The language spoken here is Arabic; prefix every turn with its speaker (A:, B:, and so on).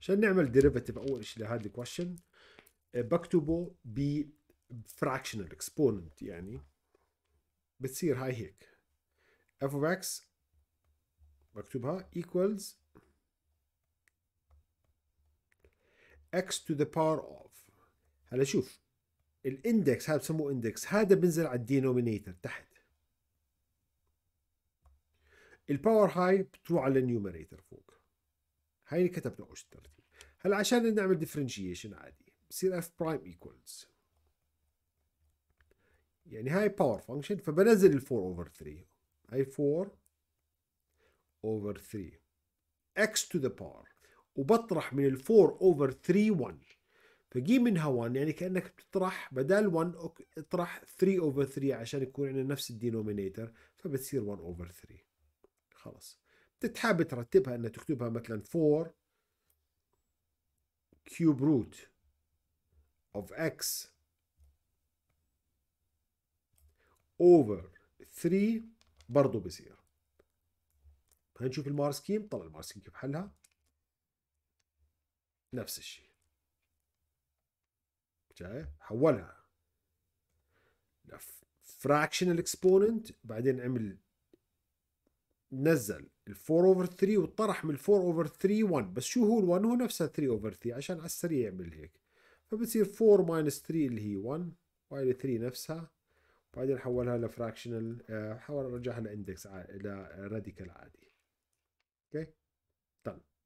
A: عشان نعمل ديريفاتيف اول شيء لهذا الكويشن بكتبه ب فراكشنال اكسبوننت يعني بتصير هاي هيك f of x بكتبها equals x to the power of هلا شوف الاندكس هذا بسموه اندكس هذا بنزل على الدينومينيتر تحت الباور هاي بتروح على النيوميريتر هاي اللي كتبناه ايش الترتيب هلا عشان نعمل ديفرنشيشن عادي بصير اف برايم ايكوالز يعني هاي باور فانكشن فبنزل ال 4 اوفر 3 هاي 4 اوفر 3 اكس تو ذا باور وبطرح من ال 4 اوفر 3 1 فجي منها 1 يعني كانك بتطرح بدل 1 اطرح 3 اوفر 3 عشان يكون عندنا نفس الدينومينيتر فبتصير 1 اوفر 3 خلص تتحاب ترتبها ان تكتبها مثلا 4 كيوب روت of x over 3 برضه بصير هنشوف المار سكيم طلع المار سكيم كيف حلها نفس الشيء شايف حولها فراكشنال اكسبوننت بعدين عمل نزل ال 4 اوفر 3 وطرح من ال 4 اوفر 3 1 بس شو هو ال 1 هو نفسها 3 اوفر 3 عشان على السريع يعمل هيك فبتصير 4 ماينس 3 اللي هي 1 وهي 3 نفسها وبعدين حولها لفراكشنال آه، حول رجعها لاندكس آه، راديكال عادي اوكي تمام طيب.